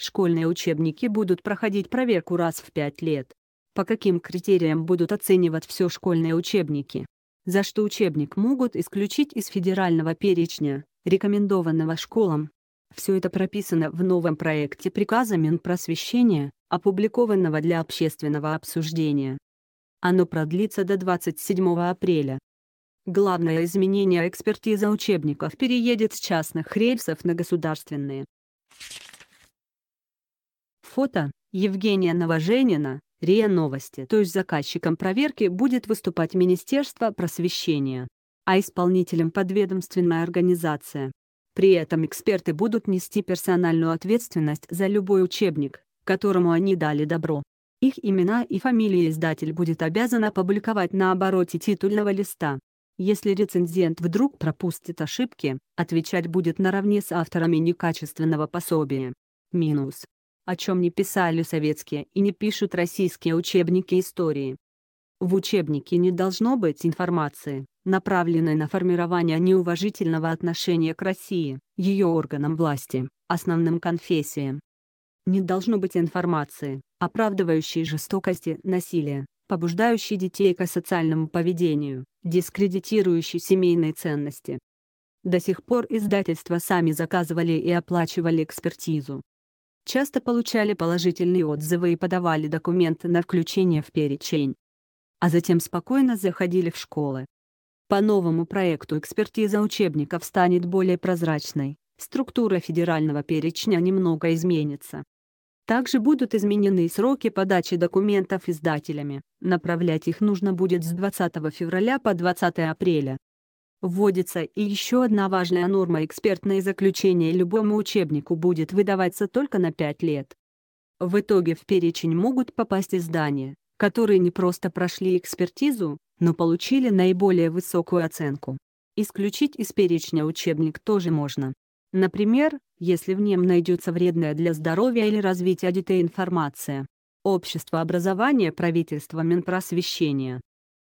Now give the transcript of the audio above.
Школьные учебники будут проходить проверку раз в пять лет. По каким критериям будут оценивать все школьные учебники? За что учебник могут исключить из федерального перечня, рекомендованного школам? Все это прописано в новом проекте приказа Минпросвещения, опубликованного для общественного обсуждения. Оно продлится до 27 апреля. Главное изменение экспертиза учебников переедет с частных рельсов на государственные. Фото Евгения Новоженина, РИА Новости, то есть заказчиком проверки будет выступать Министерство просвещения, а исполнителем подведомственная организация. При этом эксперты будут нести персональную ответственность за любой учебник, которому они дали добро. Их имена и фамилии издатель будет обязан опубликовать на обороте титульного листа. Если рецензент вдруг пропустит ошибки, отвечать будет наравне с авторами некачественного пособия. Минус о чем не писали советские и не пишут российские учебники истории. В учебнике не должно быть информации, направленной на формирование неуважительного отношения к России, ее органам власти, основным конфессиям. Не должно быть информации, оправдывающей жестокости насилия, побуждающей детей к социальному поведению, дискредитирующей семейные ценности. До сих пор издательства сами заказывали и оплачивали экспертизу, часто получали положительные отзывы и подавали документы на включение в перечень. А затем спокойно заходили в школы. По новому проекту экспертиза учебников станет более прозрачной, структура федерального перечня немного изменится. Также будут изменены сроки подачи документов издателями, направлять их нужно будет с 20 февраля по 20 апреля. Вводится и еще одна важная норма экспертное заключение любому учебнику будет выдаваться только на 5 лет. В итоге в перечень могут попасть издания, которые не просто прошли экспертизу, но получили наиболее высокую оценку. Исключить из перечня учебник тоже можно. Например, если в нем найдется вредная для здоровья или развития детей информация. Общество образования правительства Минпросвещения.